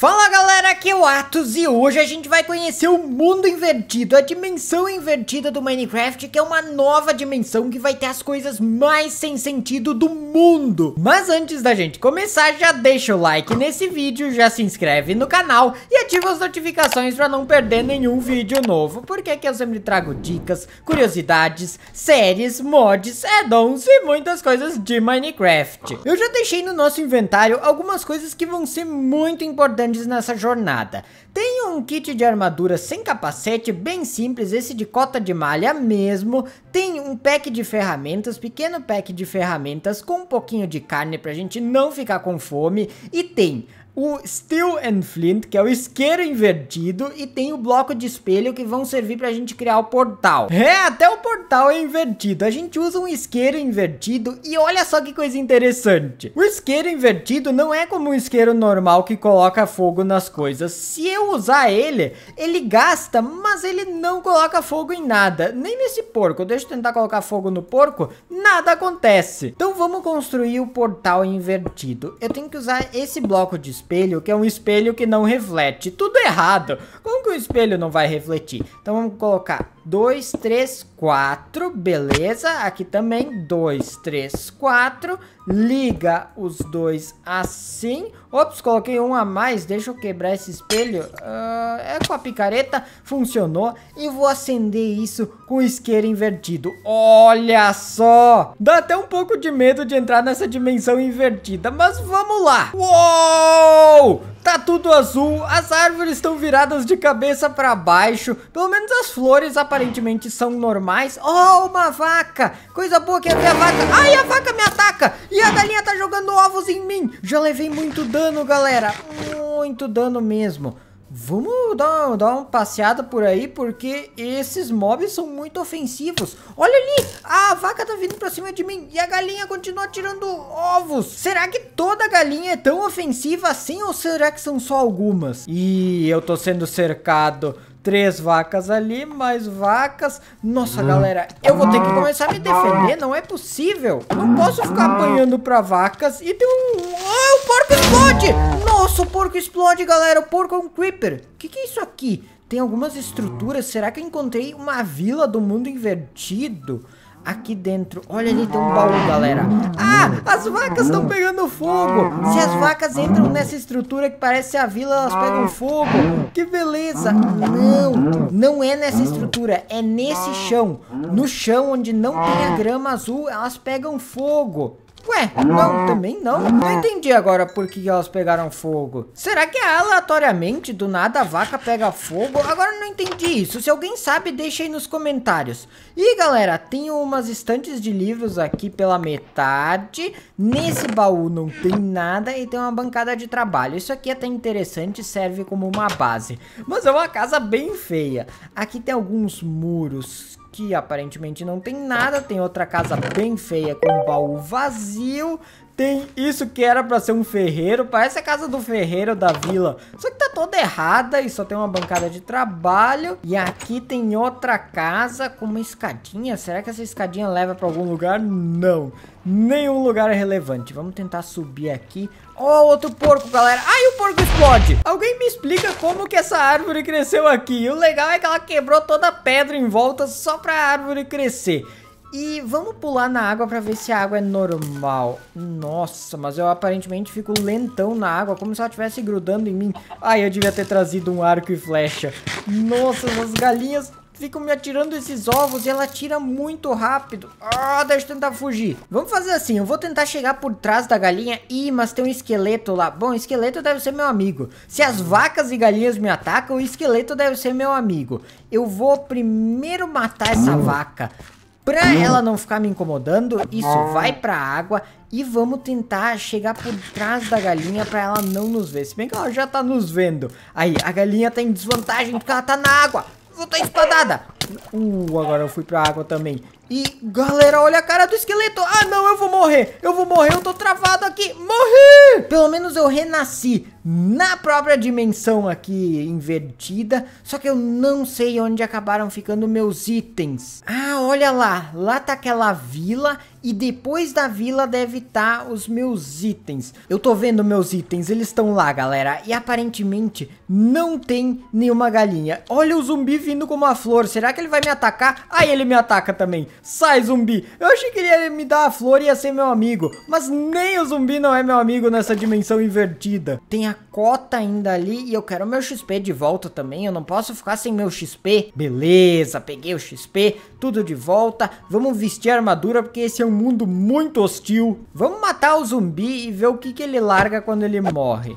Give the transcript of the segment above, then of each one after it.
Fala galera! o atos e hoje a gente vai conhecer o mundo invertido, a dimensão invertida do Minecraft, que é uma nova dimensão que vai ter as coisas mais sem sentido do mundo. Mas antes da gente começar, já deixa o like nesse vídeo, já se inscreve no canal e ativa as notificações para não perder nenhum vídeo novo, porque aqui eu sempre trago dicas, curiosidades, séries, mods, addons e muitas coisas de Minecraft. Eu já deixei no nosso inventário algumas coisas que vão ser muito importantes nessa jornada nada. um kit de armadura sem capacete, bem simples, esse de cota de malha mesmo. Tem um pack de ferramentas, pequeno pack de ferramentas com um pouquinho de carne pra gente não ficar com fome. E tem o Steel and Flint, que é o isqueiro invertido, e tem o bloco de espelho que vão servir pra gente criar o portal. É, até o portal é invertido. A gente usa um isqueiro invertido e olha só que coisa interessante. O isqueiro invertido não é como um isqueiro normal que coloca fogo nas coisas. Se eu usar ele, ele gasta, mas ele não coloca fogo em nada. Nem nesse porco. Deixa eu tentar colocar fogo no porco, nada acontece. Então vamos construir o portal invertido. Eu tenho que usar esse bloco de espelho espelho, que é um espelho que não reflete. Tudo errado. Como que o espelho não vai refletir? Então vamos colocar 2, 3, 4, beleza? Aqui também 2, 3, 4 liga os dois assim. Ops, coloquei um a mais, deixa eu quebrar esse espelho. Uh, é com a picareta, funcionou. E vou acender isso com o isqueiro invertido. Olha só! Dá até um pouco de medo de entrar nessa dimensão invertida, mas vamos lá. Uou! Tá tudo azul, as árvores estão viradas de cabeça para baixo, pelo menos as flores aparentemente são normais. Oh, uma vaca! Coisa boa que é ver a vaca. Ai, a vaca me ataca! Já levei muito dano, galera. Muito dano mesmo. Vamos dar, dar uma passeada por aí, porque esses mobs são muito ofensivos. Olha ali, a vaca tá vindo pra cima de mim e a galinha continua tirando ovos. Será que toda galinha é tão ofensiva assim ou será que são só algumas? Ih, eu tô sendo cercado três vacas ali, mais vacas. Nossa, galera, eu vou ter que hum. começar a me defender, não é possível. Não posso ficar hum. apanhando pra vacas e tem um... Ah, o porco explode! Nossa, o porco explode, galera, o porco é um creeper. O que, que é isso aqui? Tem algumas estruturas, será que eu encontrei uma vila do mundo invertido? aqui dentro. Olha ali, tem um baú, galera. Ah, as vacas estão pegando fogo. Se as vacas entram nessa estrutura que parece a vila, elas pegam fogo. Que beleza. Não, não é nessa estrutura. É nesse chão. No chão onde não tem a grama azul, elas pegam fogo. Ué, não, também não. Hum. Não entendi agora por que elas pegaram fogo. Será que é aleatoriamente, do nada, a vaca pega fogo? Agora não entendi isso. Se alguém sabe, deixa aí nos comentários. E galera, tem umas estantes de livros aqui pela metade. Nesse baú não tem nada e tem uma bancada de trabalho. Isso aqui é até interessante, serve como uma base. Mas é uma casa bem feia. Aqui tem alguns muros aqui aparentemente não tem nada. Tem outra casa bem feia com um baú vazio. Tem isso que era pra ser um ferreiro, parece a casa do ferreiro da vila. Só que tá toda errada e só tem uma bancada de trabalho. E aqui tem outra casa com uma escadinha. Será que essa escadinha leva pra algum lugar? Não, nenhum lugar é relevante. Vamos tentar subir aqui. Ó, oh, outro porco, galera. Ai, o porco explode. Alguém me explica como que essa árvore cresceu aqui. E o legal é que ela quebrou toda a pedra em volta só pra árvore crescer. E vamos pular na água pra ver se a água é normal. Nossa, mas eu aparentemente fico lentão na água, como se ela estivesse grudando em mim. Ai, eu devia ter trazido um arco e flecha. Nossa, as galinhas ficam me atirando esses ovos e ela atira muito rápido. Ah, deixa eu tentar fugir. Vamos fazer assim, eu vou tentar chegar por trás da galinha. Ih, mas tem um esqueleto lá. Bom, esqueleto deve ser meu amigo. Se as vacas e galinhas me atacam, o esqueleto deve ser meu amigo. Eu vou primeiro matar essa hum. vaca. Pra ela não ficar me incomodando, isso, ah. vai pra água e vamos tentar chegar por trás da galinha pra ela não nos ver. Se bem que ela já tá nos vendo. Aí, a galinha tá em desvantagem porque ela tá na água. Vou tá espadada. Uh, agora eu fui pra água também. E, galera, olha a cara do esqueleto. Ah, não, eu vou morrer. Eu vou morrer, eu tô travado aqui. Morri! Pelo menos eu renasci na própria dimensão aqui invertida. Só que eu não sei onde acabaram ficando meus itens. Ah, olha lá. Lá tá aquela vila. E depois da vila deve estar tá os meus itens. Eu tô vendo meus itens. Eles estão lá, galera. E aparentemente não tem nenhuma galinha. Olha o zumbi vindo com uma flor. Será que ele vai me atacar? Ah, ele me ataca também. Sai, zumbi. Eu achei que ele ia me dar a flor e ia ser meu amigo. Mas nem o zumbi não é meu amigo nessa dimensão invertida. Tem a cota ainda ali e eu quero meu XP de volta também. Eu não posso ficar sem meu XP. Beleza, peguei o XP, tudo de volta. Vamos vestir a armadura porque esse é um mundo muito hostil. Vamos matar o zumbi e ver o que, que ele larga quando ele morre.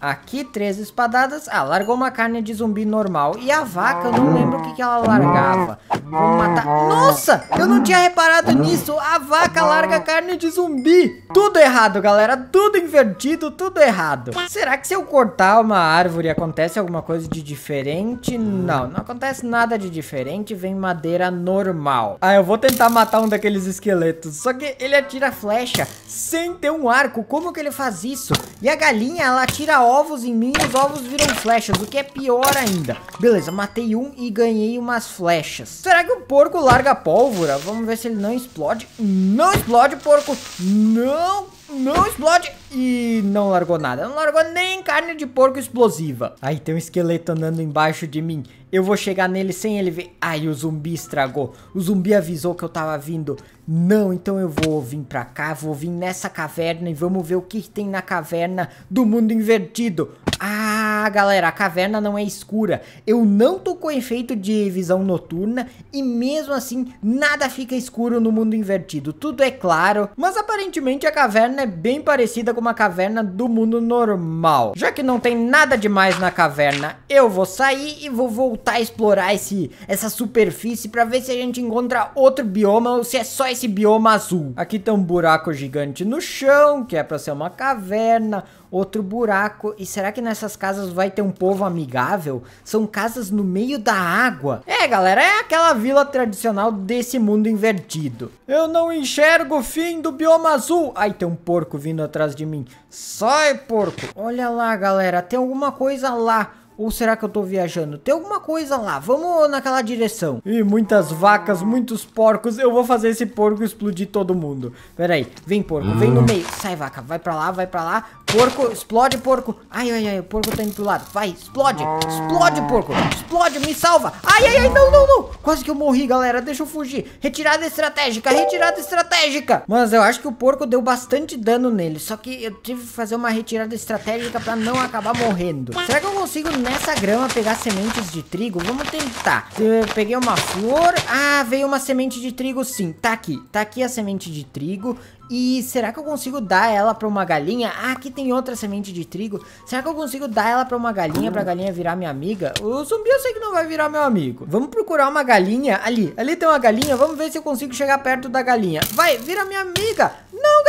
Aqui, três espadadas. Ah, largou uma carne de zumbi normal. E a vaca, eu não lembro o que, que ela largava. Vou matar... Nossa, eu não tinha reparado nisso. A vaca larga carne de zumbi. Tudo errado, galera. Tudo invertido, tudo errado. Será que se eu cortar uma árvore acontece alguma coisa de diferente? Não, não acontece nada de diferente. Vem madeira normal. Ah, eu vou tentar matar um daqueles esqueletos. Só que ele atira flecha sem ter um arco. Como que ele faz isso? E a galinha, ela atira ovos em mim os ovos viram flechas, o que é pior ainda. Beleza, matei um e ganhei umas flechas. Será que o porco larga pólvora? Vamos ver se ele não explode. Não explode, porco. Não não explode. E não largou nada. Não largou nem carne de porco explosiva. Aí tem um esqueleto andando embaixo de mim. Eu vou chegar nele sem ele ver. Ai, o zumbi estragou. O zumbi avisou que eu tava vindo. Não, então eu vou vir pra cá, vou vir nessa caverna e vamos ver o que tem na caverna do mundo invertido. Ah, ah, galera, a caverna não é escura. Eu não tô com efeito de visão noturna e mesmo assim nada fica escuro no mundo invertido. Tudo é claro, mas aparentemente a caverna é bem parecida com uma caverna do mundo normal. Já que não tem nada demais na caverna, eu vou sair e vou voltar a explorar esse, essa superfície para ver se a gente encontra outro bioma ou se é só esse bioma azul. Aqui tem tá um buraco gigante no chão, que é para ser uma caverna, outro buraco. E será que nessas casas vai ter um povo amigável? São casas no meio da água. É, galera, é aquela vila tradicional desse mundo invertido. Eu não enxergo o fim do bioma azul. Ai, tem um porco vindo atrás de mim. Sai, porco. Olha lá, galera, tem alguma coisa lá. Ou será que eu tô viajando? Tem alguma coisa lá, vamos naquela direção. E muitas vacas, muitos porcos, eu vou fazer esse porco explodir todo mundo. Pera aí, vem porco, vem no hum. meio. Sai vaca, vai pra lá, vai pra lá. Porco, explode porco. Ai, ai, ai, o porco tá indo pro lado. Vai, explode, explode porco, explode, me salva. Ai, ai, ai, não, não, não. Quase que eu morri, galera, deixa eu fugir. Retirada estratégica, retirada estratégica. Mas eu acho que o porco deu bastante dano nele, só que eu tive que fazer uma retirada estratégica pra não acabar morrendo. Será que eu consigo nessa grama pegar sementes de trigo. Vamos tentar. Eu peguei uma flor. Ah, veio uma semente de trigo sim. Tá aqui. Tá aqui a semente de trigo. E será que eu consigo dar ela pra uma galinha? Ah, aqui tem outra semente de trigo. Será que eu consigo dar ela pra uma galinha, pra galinha virar minha amiga? O zumbi eu sei que não vai virar meu amigo. Vamos procurar uma galinha ali. Ali tem uma galinha. Vamos ver se eu consigo chegar perto da galinha. Vai, vira minha amiga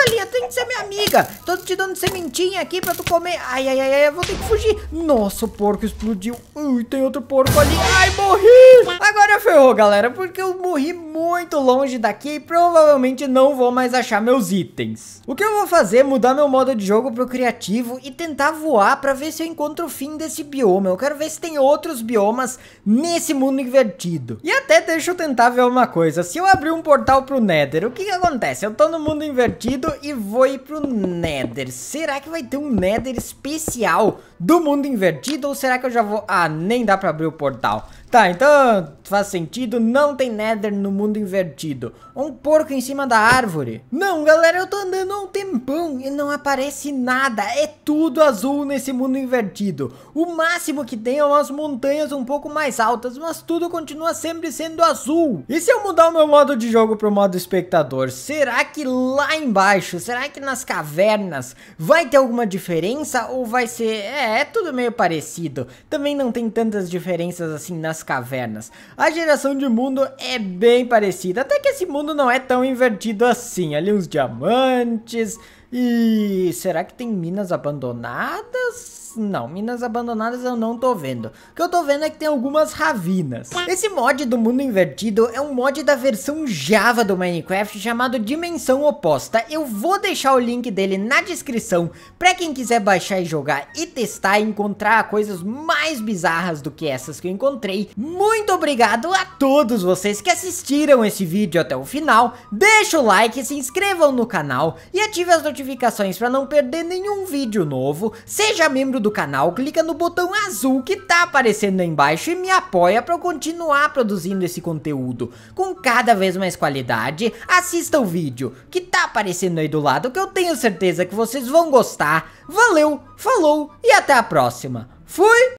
galinha, tem que ser minha amiga. Tô te dando sementinha aqui pra tu comer. Ai, ai, ai, ai, eu vou ter que fugir. Nossa, o porco explodiu. Ui, tem outro porco ali. Ai, morri. Agora ferrou, galera, porque eu morri muito longe daqui e provavelmente não vou mais achar meus itens. O que eu vou fazer é mudar meu modo de jogo pro criativo e tentar voar pra ver se eu encontro o fim desse bioma. Eu quero ver se tem outros biomas nesse mundo invertido. E até deixa eu tentar ver uma coisa. Se eu abrir um portal pro Nether, o que que acontece? Eu tô no mundo invertido e e ir pro Nether. Será que vai ter um Nether especial do mundo invertido ou será que eu já vou... Ah, nem dá pra abrir o portal. Tá, então faz sentido, não tem nether no mundo invertido. Um porco em cima da árvore. Não, galera, eu tô andando há um tempão e não aparece nada. É tudo azul nesse mundo invertido. O máximo que tem é umas montanhas um pouco mais altas, mas tudo continua sempre sendo azul. E se eu mudar o meu modo de jogo pro modo espectador, será que lá embaixo, será que nas cavernas vai ter alguma diferença ou vai ser... É, é tudo meio parecido. Também não tem tantas diferenças assim nas nas cavernas. A geração de mundo é bem parecida, até que esse mundo não é tão invertido assim. Ali uns diamantes e... será que tem minas abandonadas? não, minas abandonadas eu não tô vendo. O que eu tô vendo é que tem algumas ravinas. Esse mod do mundo invertido é um mod da versão Java do Minecraft chamado Dimensão Oposta. Eu vou deixar o link dele na descrição pra quem quiser baixar e jogar e testar e encontrar coisas mais bizarras do que essas que eu encontrei. Muito obrigado a todos vocês que assistiram esse vídeo até o final. Deixa o like, se inscrevam no canal e ative as notificações pra não perder nenhum vídeo novo. Seja membro do do canal, clica no botão azul que tá aparecendo aí embaixo e me apoia para eu continuar produzindo esse conteúdo com cada vez mais qualidade. Assista o vídeo que tá aparecendo aí do lado que eu tenho certeza que vocês vão gostar. Valeu, falou e até a próxima. Fui!